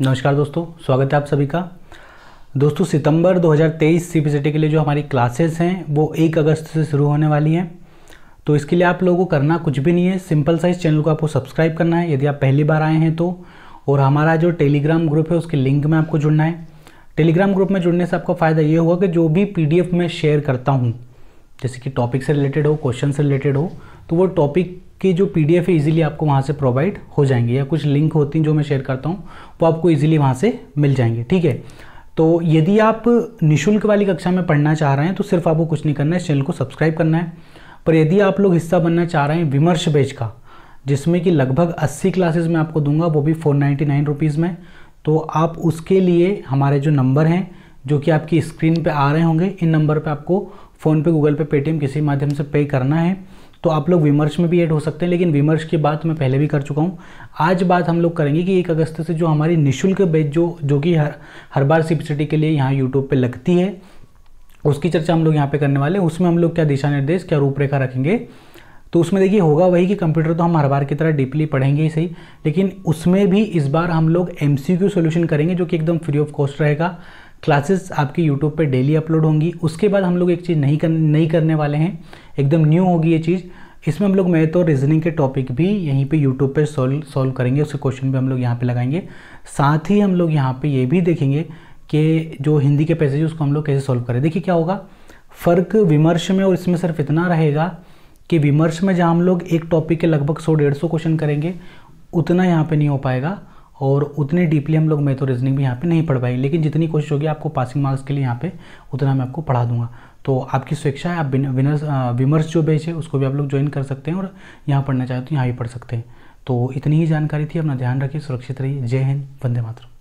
नमस्कार दोस्तों स्वागत है आप सभी का दोस्तों सितंबर 2023 सीपीसीटी के लिए जो हमारी क्लासेस हैं वो एक अगस्त से शुरू होने वाली हैं तो इसके लिए आप लोगों को करना कुछ भी नहीं है सिंपल साइज चैनल को आपको सब्सक्राइब करना है यदि आप पहली बार आए हैं तो और हमारा जो टेलीग्राम ग्रुप है उसके लिंक में आपको जुड़ना है टेलीग्राम ग्रुप में जुड़ने से आपका फ़ायदा ये हुआ कि जो भी पी मैं शेयर करता हूँ जैसे कि टॉपिक से रिलेटेड हो क्वेश्चन से रिलेटेड हो तो वो टॉपिक की जो पी डी एफ है ईजिली आपको वहाँ से प्रोवाइड हो जाएंगे या कुछ लिंक होती हैं जो मैं शेयर करता हूँ वो आपको ईजिली वहाँ से मिल जाएंगे ठीक है तो यदि आप निशुल्क वाली कक्षा में पढ़ना चाह रहे हैं तो सिर्फ आपको कुछ नहीं करना है इस चैनल को सब्सक्राइब करना है पर यदि आप लोग हिस्सा बनना चाह रहे हैं विमर्श बेच का जिसमें कि लगभग 80 क्लासेस में आपको दूंगा वो भी फोर नाइन्टी नाइन रुपीज़ में तो आप उसके लिए हमारे जो नंबर हैं जो कि आपकी स्क्रीन पे आ रहे होंगे इन नंबर पे आपको फ़ोनपे गूगल पे पेटीएम किसी माध्यम से पे करना है तो आप लोग विमर्श में भी ऐड हो सकते हैं लेकिन विमर्श की बात मैं पहले भी कर चुका हूँ आज बात हम लोग करेंगे कि एक अगस्त से जो हमारी निःशुल्क बैच जो जो कि हर हर बार सिप सिटी के लिए यहाँ यूट्यूब पर लगती है उसकी चर्चा हम लोग यहाँ पे करने वाले हैं उसमें हम लोग क्या दिशा निर्देश क्या रूपरेखा रखेंगे तो उसमें देखिए होगा वही कि कंप्यूटर तो हम हर बार की तरह डीपली पढ़ेंगे ही सही लेकिन उसमें भी इस बार हम लोग एम सी क्यू सोल्यूशन करेंगे जो कि एकदम फ्री ऑफ कॉस्ट रहेगा क्लासेस आपकी यूट्यूब पे डेली अपलोड होंगी उसके बाद हम लोग एक चीज़ नहीं कर नहीं करने वाले हैं एकदम न्यू होगी ये चीज़ इसमें हम लोग मैथ और रीजनिंग के टॉपिक भी यहीं पे यूट्यूब पे सॉल्व सॉल्व करेंगे उसके क्वेश्चन भी हम लोग यहाँ पे लगाएंगे साथ ही हम लोग यहाँ पे ये भी देखेंगे कि जो हिंदी के पैसेज उसको हम लोग कैसे सॉल्व करें देखिए क्या होगा फ़र्क विमर्श में और इसमें सिर्फ इतना रहेगा कि विमर्श में जहाँ हम लोग एक टॉपिक के लगभग सौ डेढ़ सौ क्वेश्चन करेंगे उतना यहाँ पर नहीं हो पाएगा और उतने डीपली हम लोग मैथ और रीजनिंग भी यहाँ पे नहीं पढ़ पाएंगे लेकिन जितनी कोशिश होगी आपको पासिंग मार्क्स के लिए यहाँ पे उतना मैं आपको पढ़ा दूंगा तो आपकी स्वेच्छा है आप विनर्स विमर्श जो बेच है उसको भी आप लोग ज्वाइन कर सकते हैं और यहाँ पढ़ना चाहते हो तो यहाँ भी पढ़ सकते हैं तो इतनी ही जानकारी थी अपना ध्यान रखिए सुरक्षित रहिए जय हिंद वंदे मातरम